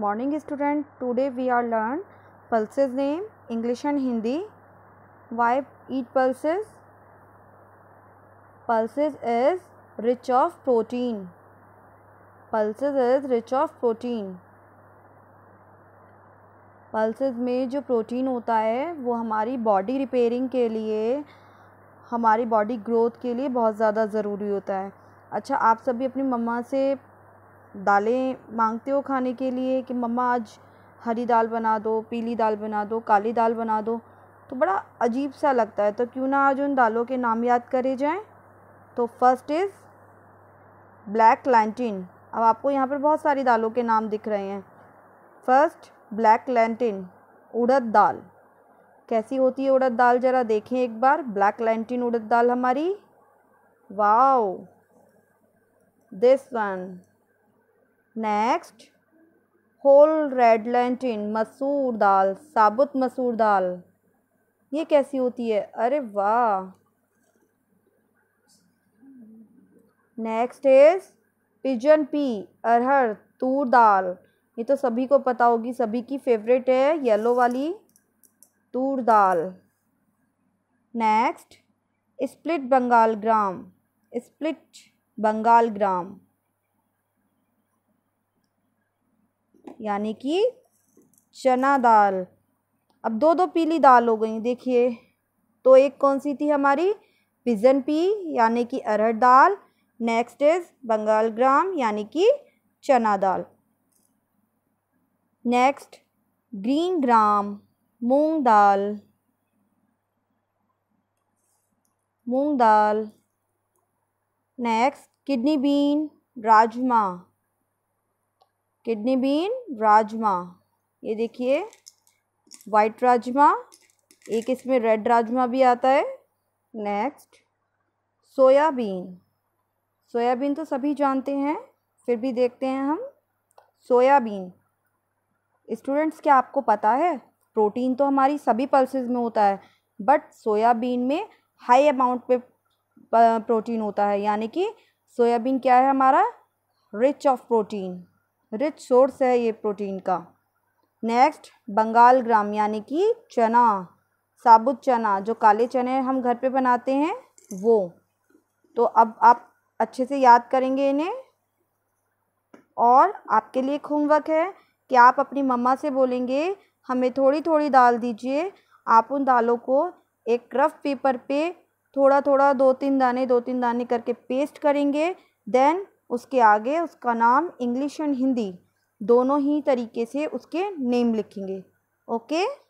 morning student today we are learn pulses name English and Hindi why eat pulses pulses is rich of protein pulses is rich of protein pulses में जो protein होता है वो हमारी body repairing के लिए हमारी बॉडी ग्रोथ के लिए बहुत ज़्यादा ज़रूरी होता है अच्छा आप सभी अपनी मम्मा से दालें मांगते हो खाने के लिए कि मम्मा आज हरी दाल बना दो पीली दाल बना दो काली दाल बना दो तो बड़ा अजीब सा लगता है तो क्यों ना आज उन दालों के नाम याद करे जाएं तो फर्स्ट इज़ ब्लैक लैंटिन अब आपको यहाँ पर बहुत सारी दालों के नाम दिख रहे हैं फर्स्ट ब्लैक लैंटिन उड़द दाल कैसी होती है उड़द दाल ज़रा देखें एक बार ब्लैक लैंटिन उड़द दाल हमारी wow this one next whole red lentil masoor dal साबुत मसूर दाल ये कैसी होती है अरे वाह next is pigeon pea arhar toor dal ये तो सभी को पता होगी सभी की फेवरेट है येलो वाली toor dal next split Bengal gram split Bengal gram यानी कि चना दाल अब दो दो पीली दाल हो गई देखिए तो एक कौन सी थी हमारी पिजन पी यानी कि arhar dal next is Bengal gram यानी कि chana dal next green gram moong dal moong dal next kidney bean rajma kidney bean rajma ये देखिए वाइट राजमा एक इसमें रेड राजमा भी आता है नेक्स्ट सोयाबीन सोयाबीन तो सभी जानते हैं फिर भी देखते हैं हम सोयाबीन स्टूडेंट्स क्या आपको पता है प्रोटीन तो हमारी सभी पल्सेस में होता है बट सोयाबीन में हाई अमाउंट पे प्रोटीन होता है यानी कि सोयाबीन क्या है हमारा rich of protein rich source है ये प्रोटीन का नेक्स्ट बंगाल ग्राम यानी कि चना साबुत चना जो काले चने हम घर पे बनाते हैं वो तो अब आप अच्छे से याद करेंगे इन्हें और आपके लिए एक होमवर्क है कि आप अपनी मम्मा से बोलेंगे हमें थोड़ी थोड़ी दाल दीजिए आप उन दालों को एक रफ पेपर पे थोड़ा थोड़ा दो तीन दाने दो तीन दाने करके पेस्ट करेंगे देन उसके आगे उसका नाम इंग्लिश एंड हिंदी दोनों ही तरीके से उसके नेम लिखेंगे ओके